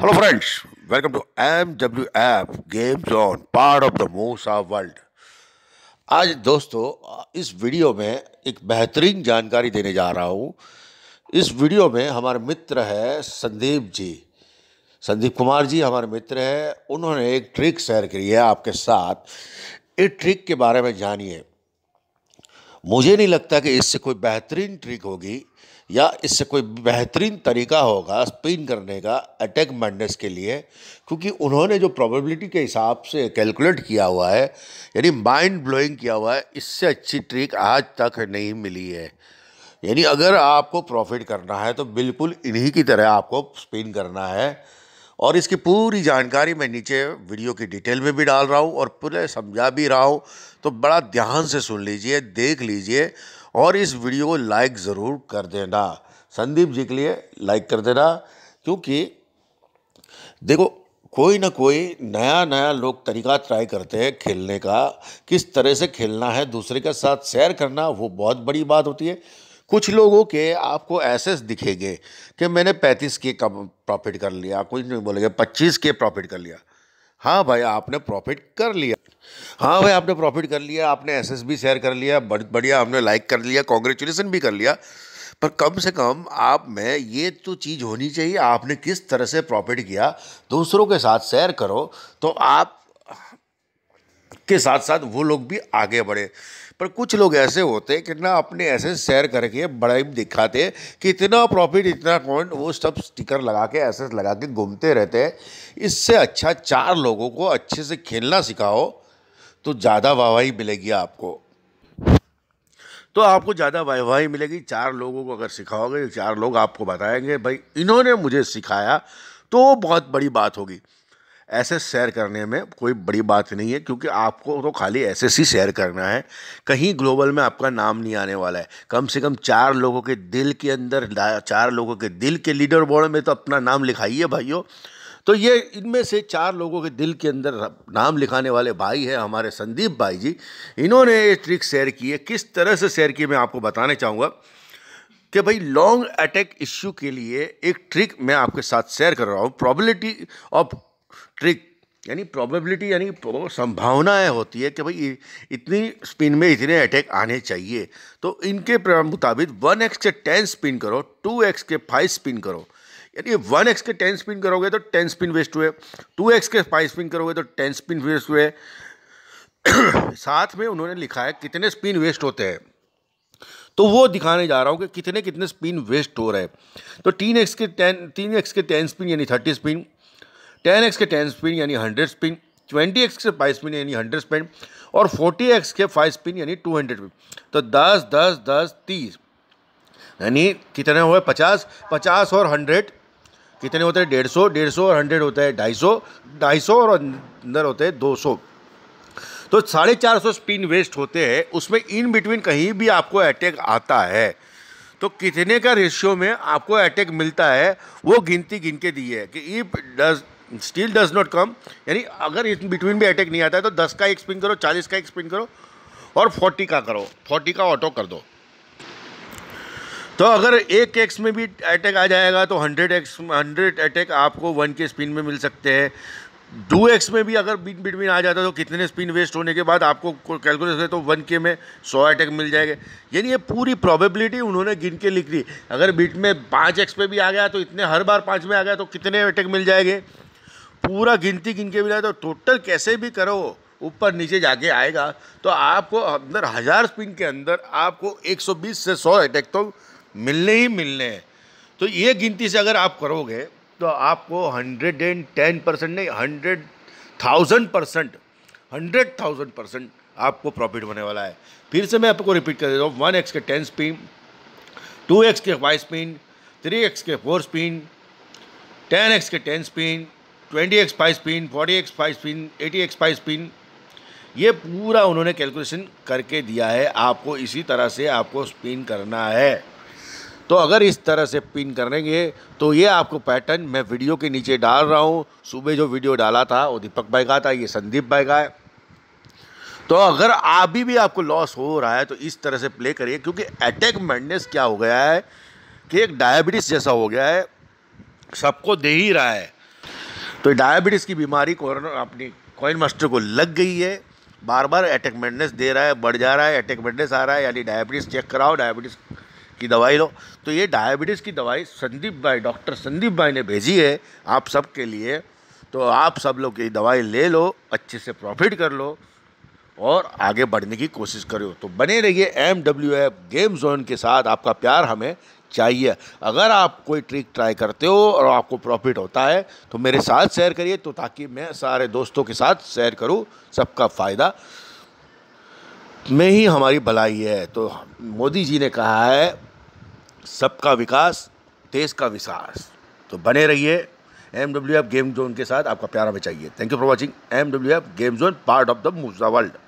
hello friends to M W F MWF Games part of the the of world आज दोस्तों इस video में एक बेहतरीन जानकारी देने जा रहा हूँ इस वीडियो में हमारे मित्र है संदीप जी संदीप कुमार जी हमारे मित्र हैं उन्होंने एक ट्रिक शेयर करी है आपके साथ इस ट्रिक के बारे में जानिए मुझे नहीं लगता कि इससे कोई बेहतरीन ट्रिक होगी या इससे कोई बेहतरीन तरीका होगा स्पिन करने का अटैक मैडनेस के लिए क्योंकि उन्होंने जो प्रोबेबिलिटी के हिसाब से कैलकुलेट किया हुआ है यानी माइंड ब्लोइंग किया हुआ है इससे अच्छी ट्रिक आज तक नहीं मिली है यानी अगर आपको प्रॉफिट करना है तो बिल्कुल इन्हीं की तरह आपको स्पिन करना है और इसकी पूरी जानकारी मैं नीचे वीडियो की डिटेल में भी डाल रहा हूँ और पूरे समझा भी रहा हूँ तो बड़ा ध्यान से सुन लीजिए देख लीजिए और इस वीडियो को लाइक ज़रूर कर देना संदीप जी के लिए लाइक कर देना क्योंकि देखो कोई ना कोई नया नया लोग तरीका ट्राई करते हैं खेलने का किस तरह से खेलना है दूसरे के साथ शेयर करना वो बहुत बड़ी बात होती है कुछ लोगों के आपको ऐसे दिखेंगे कि मैंने पैंतीस के कम प्रॉफिट कर लिया कुछ नहीं बोलेंगे पच्चीस के प्रॉफिट कर लिया हाँ भाई आपने प्रॉफिट कर लिया हाँ भाई आपने प्रॉफिट कर लिया आपने एस भी शेयर कर लिया बड़ बढ़िया आपने लाइक कर लिया कॉन्ग्रेचुलेसन भी कर लिया पर कम से कम आप में ये तो चीज़ होनी चाहिए आपने किस तरह से प्रॉफिट किया दूसरों के साथ शेयर करो तो आप के साथ साथ वो लोग भी आगे बढ़े पर कुछ लोग ऐसे होते कि ना अपने ऐसे शेयर करके बड़ा ही दिखाते कि इतना प्रॉफिट इतना कॉइन वो सब स्टिकर लगा के ऐसे लगा के घूमते रहते हैं इससे अच्छा चार लोगों को अच्छे से खेलना सिखाओ तो ज़्यादा वाहवाही मिलेगी आपको तो आपको ज़्यादा वाहवाही मिलेगी चार लोगों को अगर सिखाओगे चार लोग आपको बताएंगे भाई इन्होंने मुझे सिखाया तो बहुत बड़ी बात होगी ऐसे शेयर करने में कोई बड़ी बात नहीं है क्योंकि आपको तो खाली ऐसे ही शेयर करना है कहीं ग्लोबल में आपका नाम नहीं आने वाला है कम से कम चार लोगों के दिल के अंदर चार लोगों के दिल के लीडर बोर्ड में तो अपना नाम लिखाइए भाइयों तो ये इनमें से चार लोगों के दिल के अंदर नाम लिखाने वाले भाई हैं हमारे संदीप भाई जी इन्होंने ये ट्रिक शेयर की है किस तरह से शेयर की मैं आपको बताना चाहूँगा कि भाई लॉन्ग अटैक इश्यू के लिए एक ट्रिक मैं आपके साथ शेयर कर रहा हूँ प्रॉबिलिटी ऑफ ट्रिक यानी प्रोबेबिलिटी यानी संभावनाएं होती है कि भाई इतनी स्पिन में इतने अटैक आने चाहिए तो इनके मुताबिक वन एक्स के टेन स्पिन करो टू एक्स के फाइव स्पिन करो यानी वन एक्स के टेन स्पिन करोगे तो टेन स्पिन वेस्ट हुए टू एक्स के फाइव स्पिन करोगे तो टेन स्पिन वेस्ट हुए साथ में उन्होंने लिखा है कितने स्पिन वेस्ट होते हैं तो वो दिखाने जा रहा हूँ कि कितने कितने स्पिन वेस्ट हो रहे हैं तो तीन एक्स के टेन तीन एक्स के टेन स्पिन यानी थर्टी स्पिन टेन एक्स के टेन स्पिन यानी हंड्रेड स्पिन ट्वेंटी एक्स के फाइव स्पिन यानी हंड्रेड स्पिन और फोर्टी एक्स के फाइव स्पिन यानी टू हंड्रेड स्पिन तो दस दस दस तीस यानी कितने हुए पचास पचास और हंड्रेड कितने होते हैं डेढ़ सौ डेढ़ सौ और हंड्रेड होता है ढाई सौ ढाई सौ और अंदर होते हैं दो सौ तो साढ़े चार सौ स्पिन वेस्ट होते हैं उसमें इन बिटवीन कहीं भी आपको अटैक आता है तो कितने का रेशियो में आपको अटैक मिलता है वो गिनती गिन के दी है कि if does still does not come यानी अगर इन बिटवीन भी अटैक नहीं आता है तो दस का एक स्पिन करो चालीस का एक स्पिन करो और फोर्टी का करो फोर्टी का ऑटो कर दो तो अगर एक एक्स में भी अटैक आ जाएगा तो हंड्रेड एक्स हंड्रेड अटैक आपको वन के स्पिन में मिल सकते हैं टू एक्स में भी अगर बीट बिटवीन आ जाता है तो कितने स्पिन वेस्ट होने के बाद आपको कैलकुलेट करें तो वन के में सौ अटैक मिल जाएंगे यानी ये पूरी प्रोबेबिलिटी उन्होंने गिन के लिख दी अगर बीट में पाँच एक्स पे भी आ गया तो इतने हर बार पाँच में आ गया तो कितने अटैक मिल जाएंगे पूरा गिनती गिन के मिला तो टोटल कैसे भी करो ऊपर नीचे जाके आएगा तो आपको अंदर हज़ार स्पिन के अंदर आपको 120 से 100 अटैक तो मिलने ही मिलने हैं तो ये गिनती से अगर आप करोगे तो आपको हंड्रेड एंड टेन परसेंट नहीं hundred thousand percent hundred thousand percent आपको प्रॉफिट होने वाला है फिर से मैं आपको रिपीट कर देता हूँ वन एक्स के टेन स्पिन टू एक्स के फाइव स्पिन थ्री एक्स के फोर स्पिन टेन एक्स के ten spin twenty X five pin forty X five pin eighty X five pin ये पूरा उन्होंने कैलकुलेशन करके दिया है आपको इसी तरह से आपको स्पिन करना है तो अगर इस तरह से पिन करेंगे तो ये आपको पैटर्न मैं वीडियो के नीचे डाल रहा हूँ सुबह जो वीडियो डाला था वो दीपक भाई का था ये संदीप भाई का है तो अगर अभी भी आपको लॉस हो रहा है तो इस तरह से प्ले करिए क्योंकि अटैक मैंडनेस क्या हो गया है कि एक डायबिटीज़ जैसा हो गया है सबको दे ही रहा है तो डायबिटीज़ की बीमारी कोरोना अपनी कॉइन मास्टर को लग गई है बार बार अटैक मेडनेस दे रहा है बढ़ जा रहा है अटैक मेडनेस आ रहा है यानी डायबिटीज़ चेक कराओ डायबिटीज़ की दवाई लो तो ये डायबिटीज़ की दवाई संदीप भाई डॉक्टर संदीप भाई ने भेजी है आप सब के लिए तो आप सब लोग ये दवाई ले लो अच्छे से प्रॉफिट कर लो और आगे बढ़ने की कोशिश करो तो बने रहिए M W F game zone के साथ आपका प्यार हमें चाहिए अगर आप कोई ट्रिक ट्राई करते हो और आपको प्रॉफिट होता है तो मेरे साथ शेयर करिए तो ताकि मैं सारे दोस्तों के साथ शेयर करूँ सबका फ़ायदा में ही हमारी भलाई है तो मोदी जी ने कहा है सबका विकास देश का विकास तो बने रहिए M W F game zone के साथ आपका प्यारा बचाइए thank you for watching M W F game zone part of the मूजा वर्ल्ड